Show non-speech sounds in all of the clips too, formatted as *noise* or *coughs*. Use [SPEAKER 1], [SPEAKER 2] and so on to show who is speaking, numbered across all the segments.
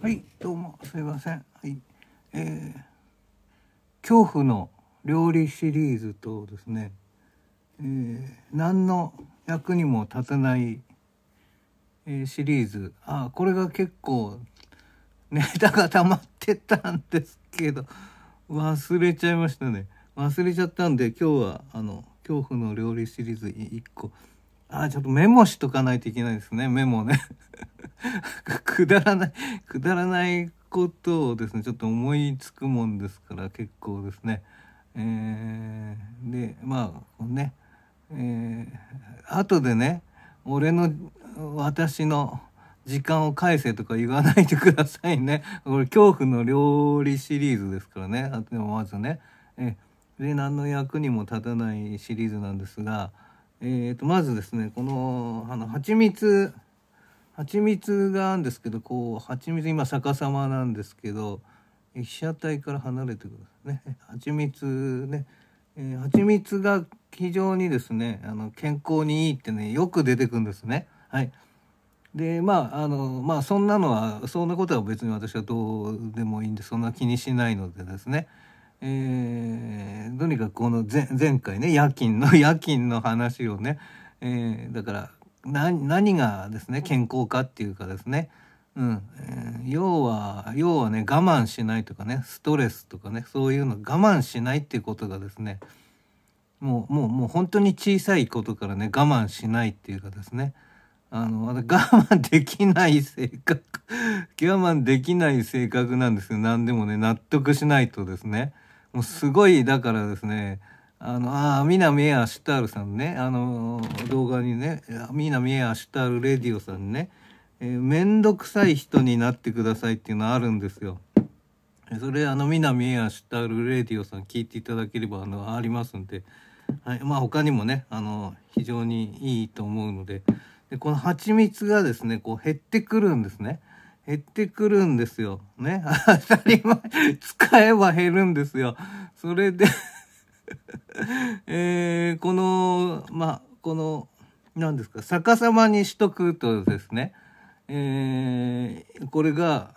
[SPEAKER 1] はい、どうもすいません。はい、えー、恐怖の料理シリーズとですね、えー、何の役にも立たない、えー、シリーズ。あ、これが結構ネタが溜まってたんですけど、忘れちゃいましたね。忘れちゃったんで、今日はあの恐怖の料理シリーズ1個。あ、ちょっとメモしとかないといけないですね、メモね。*laughs* くだらない、くだらないことをですね、ちょっと思いつくもんですから結構ですね。えー、で、まあ、ね、えー、後でね、俺の、私の、時間を返せとか言わないでくださいね。これ恐怖の料理シリーズですからね。でもまずね。えで何の役にも立たないシリーズなんですが、えー、とまずですねこのあの蜂蜜蜂蜜があるんですけどこう蜂蜜今逆さまなんですけど被写体から離れてくださいね蜂蜜ね、えー、蜂蜜が非常にですねあの健康にいいってねよく出てくるんですねはいでまああのまあそんなのはそんなことは別に私はどうでもいいんでそんな気にしないのでですねえー、とにかくこの前回ね夜勤の *laughs* 夜勤の話をね、えー、だから何がですね健康かっていうかですね、うんえー、要は要はね我慢しないとかねストレスとかねそういうの我慢しないっていうことがですねもうもうもう本当に小さいことからね我慢しないっていうかですねあの我慢できない性格 *laughs* 我慢できない性格なんですよ何でもね納得しないとですね。もうすごいだからですねあのあ南エアシュタルさんねあの動画にね南エアシュタールレディオさんね面倒、えー、くさい人になってくださいっていうのあるんですよ。それあの南エアシュタルレディオさん聞いていただければあのありますんで、はい、まあ他にもねあの非常にいいと思うのででこの蜂蜜がですねこう減ってくるんですね。減ってくるんですよ。ね。*laughs* 当たり前、使えば減るんですよ。それで *laughs* えー、この、まあ、この、何ですか、逆さまにしとくとですね、えー、これが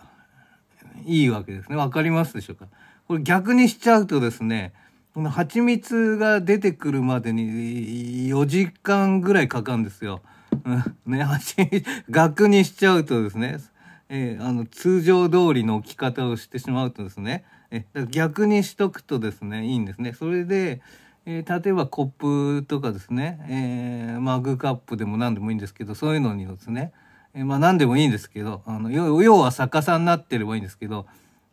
[SPEAKER 1] いいわけですね。わかりますでしょうか。これ逆にしちゃうとですね、この蜂蜜が出てくるまでに4時間ぐらいかかるんですよ。うん、ね、蜂蜜、額 *laughs* にしちゃうとですね、えー、あの通常通りの置き方をしてしまうとですね、えー、逆にしとくとですねいいんですね。それで、えー、例えばコップとかですね、えー、マグカップでも何でもいいんですけどそういうのにですね、えー、まあ何でもいいんですけどあの要は逆さになってればいいんですけど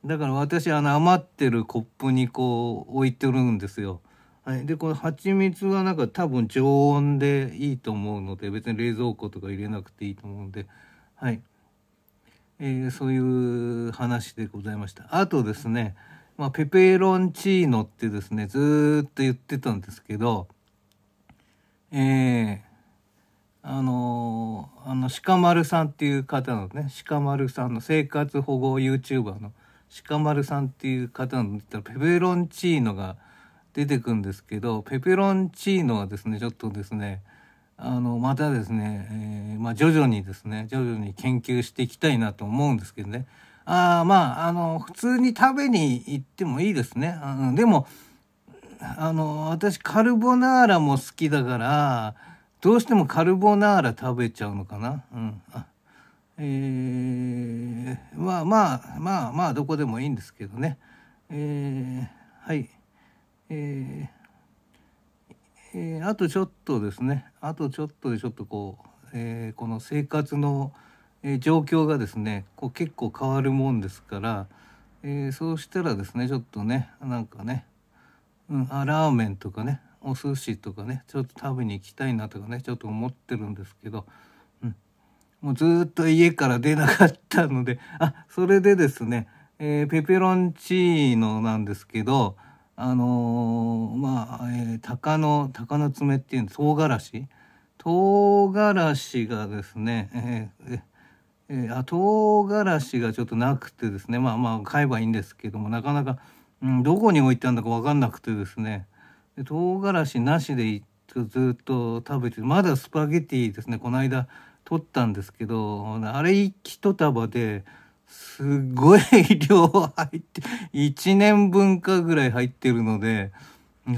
[SPEAKER 1] だから私あの余ってるコップにこう置いてるんですよ。はい、でこの蜂蜜はなんか多分常温でいいと思うので別に冷蔵庫とか入れなくていいと思うんではい。えー、そういう話でございました。あとですね、まあ、ペペロンチーノってですね、ずっと言ってたんですけど、えー、あのー、あの、鹿丸さんっていう方のね、鹿丸さんの生活保護 YouTuber の鹿丸さんっていう方のペペロンチーノが出てくんですけど、ペペロンチーノはですね、ちょっとですね、あのまたですね、えーまあ、徐々にですね徐々に研究していきたいなと思うんですけどねああ、まああの普通に食べに行ってもいいですねあのでもあの私カルボナーラも好きだからどうしてもカルボナーラ食べちゃうのかな、うんえー、まあまあまあまあどこでもいいんですけどね、えー、はいえーえー、あとちょっとですねあとちょっとでちょっとこう、えー、この生活の、えー、状況がですねこう結構変わるもんですから、えそうしたらですねちょっとねなんかね、うん、あラーメンとかねお寿司とかねちょっと食べに行きたいなとかねちょっと思ってるんですけど、うん、もうずっと家から出なかったのであそれでですね、えペペロンチーノなんですけどあのー、まあ、えー、鷹の鷹の爪っていうの唐辛子唐辛子がですね、えーえー、あ唐辛子がちょっとなくてですねまあまあ買えばいいんですけどもなかなか、うん、どこに置いてあるだか分かんなくてですね唐辛子なしでずっと食べてまだスパゲティですねこの間取ったんですけどあれ一束ですごい量入って、1年分かぐらい入ってるので、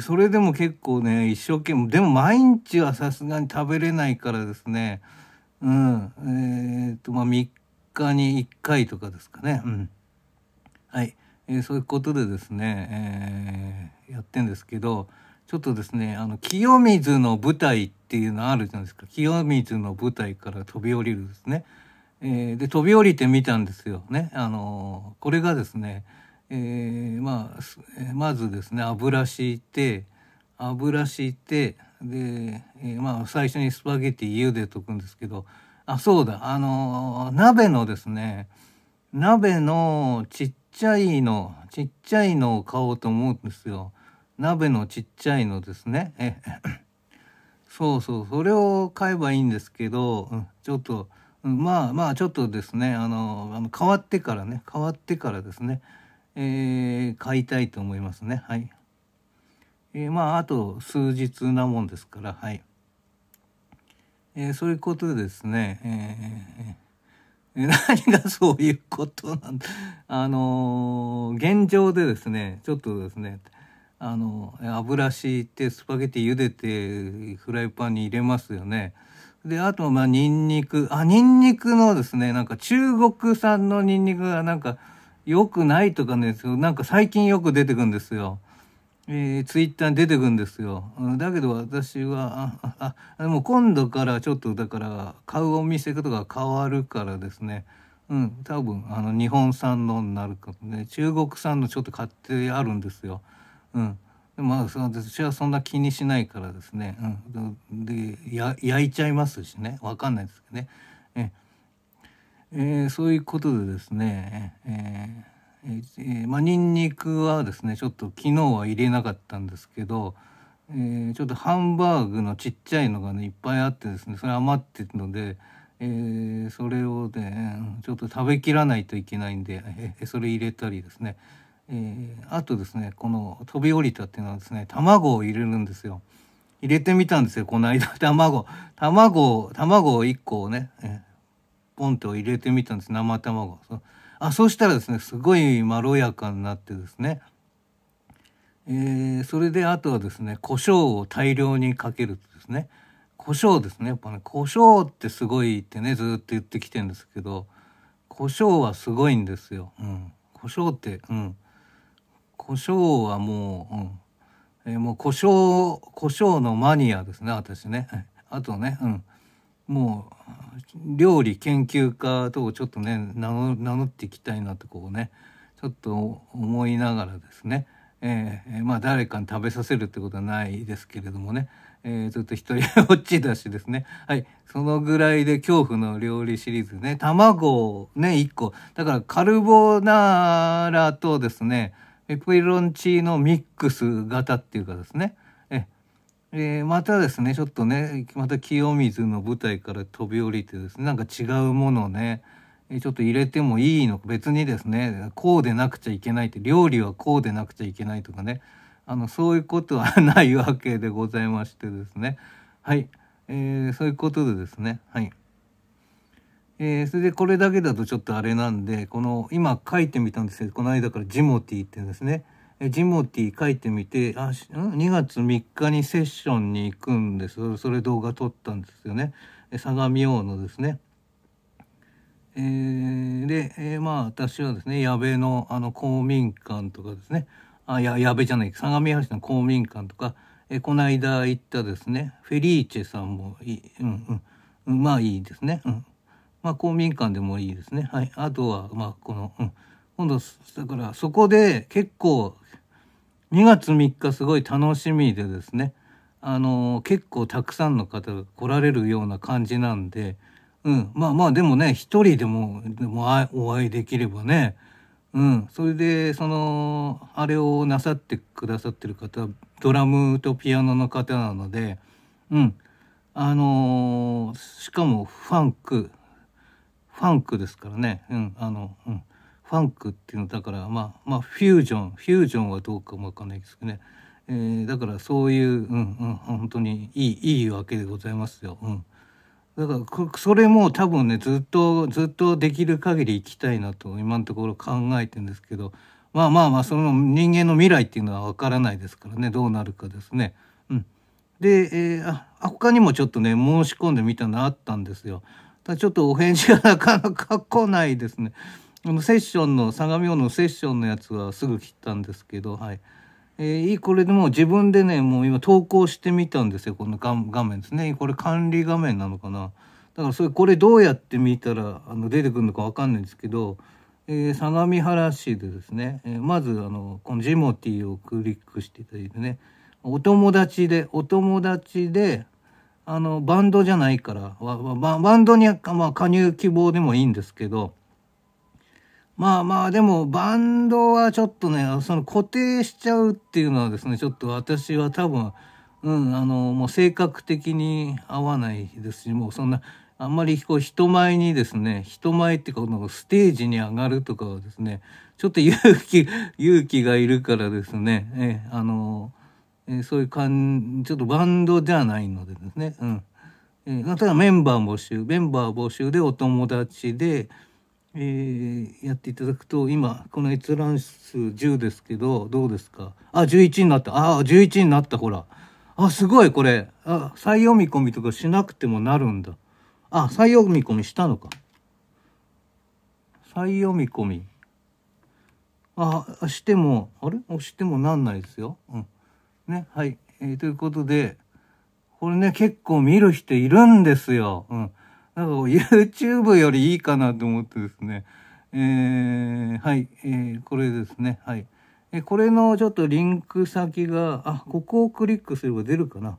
[SPEAKER 1] それでも結構ね、一生懸命、でも毎日はさすがに食べれないからですね、うん、えっ、と、まあ、3日に1回とかですかね、うん。はい。えー、そういうことでですね、えー、やってんですけど、ちょっとですね、あの、清水の舞台っていうのあるじゃないですか。清水の舞台から飛び降りるですね。えー、で飛び降りてみたんですよね。あのこれがですね、えー、まあ、まずですね油敷いて油敷いてで、えー、まあ、最初にスパゲティ茹でとくんですけどあそうだあの鍋のですね鍋のちっちゃいのちっちゃいのを買おうと思うんですよ。鍋のちっちゃいのですね。え *coughs* そうそうそれを買えばいいんですけど、ちょっと。まあまあちょっとですねあのあの変わってからね変わってからですね、えー、買いたいと思いますねはい、えー、まああと数日なもんですからはい、えー、そういうことでですね、えー、え何がそういうことなんだあの現状でですねちょっとですねあの油敷いてスパゲティ茹でてフライパンに入れますよね。で、あと、まあ、ニンニク。あ、ニンニクのですね、なんか中国産のニンニクがなんか良くないとかね、なんか最近よく出てくんですよ。えー、ツイッターに出てくんですよ。だけど私は、あ、あ、もう今度からちょっとだから買うお店とか変わるからですね。うん、多分あの日本産のになるかもね中国産のちょっと買ってあるんですよ。うん、でもま私はそんな気にしないからですね、うん、で焼いちゃいますしね分かんないですけどねえ、えー、そういうことでですね、えーえーまあ、ニンニクはですねちょっと昨日は入れなかったんですけど、えー、ちょっとハンバーグのちっちゃいのがねいっぱいあってですねそれ余ってるので。えー、それをねちょっと食べきらないといけないんで、えー、それ入れたりですね、えー、あとですねこの飛び降りたっていうのはですね卵を入れるんですよ入れてみたんですよこの間 *laughs* 卵卵卵1個をね、えー、ポンと入れてみたんです生卵そあそうしたらですねすごいまろやかになってですねえー、それであとはですね胡椒を大量にかけるとですね胡椒ですねやっぱね胡椒ってすごいってねずっと言ってきてるんですけど胡椒はすごいんですよ、うん、胡椒って、うん、胡椒はもう、うん、えもう胡椒、胡椒のマニアですね、私ね。*laughs* あとね、うん。もう、料理研究家とちょっとね、名乗っていきたいなとこうね、ちょっと思いながらですね、えー、まあ誰かに食べさせるってことはないですけれどもね、えー、ちょっと一人ぼっちだしですね。はい。そのぐらいで恐怖の料理シリーズね。卵ね、1個。だからカルボナーラとですね、エペロンチーノミックス型っていうかですねえ、えー、またですねちょっとねまた清水の舞台から飛び降りてですねなんか違うものをねちょっと入れてもいいの別にですねこうでなくちゃいけないって料理はこうでなくちゃいけないとかねあのそういうことはないわけでございましてですねはい、えー、そういうことでですねはい。えー、それでこれだけだとちょっとあれなんでこの今書いてみたんですけどこの間からジモティっていうんですね、えジモティ書いてみてあ2月3日にセッションに行くんですそれ動画撮ったんですよね、え相模大野ですね。えー、で、えー、まあ私はですね矢部のあの公民館とかですねあや矢部じゃない相模原市の公民館とか、えー、この間行ったですねフェリーチェさんもいい、うんうん、まあいいですね、うん、まあ、公民館でもいいですね。はい、あとは、まあ、この、うん、今度、だからそこで結構、2月3日すごい楽しみでですね、あの結構たくさんの方が来られるような感じなんで、うん、まあまあでもね、一人でも、でもお会いできればね、うん、それで、その、あれをなさってくださってる方、ドラムとピアノの方なので、うん、あのー、しかもファンク、ファンクですからね、うん、あの、うん、ファンクっていうのだからまあまあフュージョンフュージョンはどうかもわかんないですけどね、えー、だからそういう、うんうん、本当にいいいいわけでございますよ。うんだからそれも多分ねずっとずっとできる限り行きたいなと今のところ考えてるんですけどまあまあまあその人間の未来っていうのは分からないですからねどうなるかですね。うん、で、えー、あ他にもちょっとね申し込んでみたのあったんですよ。ただちょっとお返事がなかなか来ないですね。あのセッションの相模大のセッションのやつはすぐ切ったんですけど、はい。えー、これでもう自分でね、もう今投稿してみたんですよ。この画面ですね。これ管理画面なのかな。だからそれ、これどうやって見たらあの出てくるのかわかんないんですけど、えー、相模原市でですね、えー、まずあの、このジモティーをクリックしていただいてね、お友達で、お友達で、あのバンドじゃないからバンドに、まあ、加入希望でもいいんですけどまあまあでもバンドはちょっとねその固定しちゃうっていうのはですねちょっと私は多分、うん、あのもう性格的に合わないですしもうそんなあんまりこう人前にですね人前ってこのステージに上がるとかはですねちょっと勇気勇気がいるからですね、えあのえー、そういう感じちょっとバンドじゃないのでですね、うんえー、ただメンバー募集メンバー募集でお友達で、えー、やっていただくと今この閲覧数10ですけどどうですかあ11になったあ11になったほらあすごいこれあ再読み込みとかしなくてもなるんだあ再読み込みしたのか再読み込みあしてもあれ押してもなんないですよ。うんね、はい。えー、ということで、これね、結構見る人いるんですよ。うん。なんか YouTube よりいいかなと思ってですね。えー、はい、えー、これですね。はい。え、これのちょっとリンク先が、あ、ここをクリックすれば出るかな。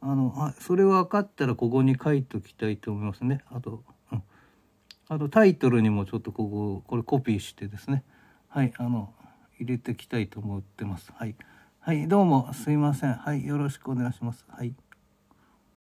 [SPEAKER 1] あの、あ、それ分かったらここに書いときたいと思いますね。あと、うん。あとタイトルにもちょっとここ、これコピーしてですね。はい、あの、入れてきたいと思ってます。はい。はい、どうもすいません。はい、よろしくお願いします。はい。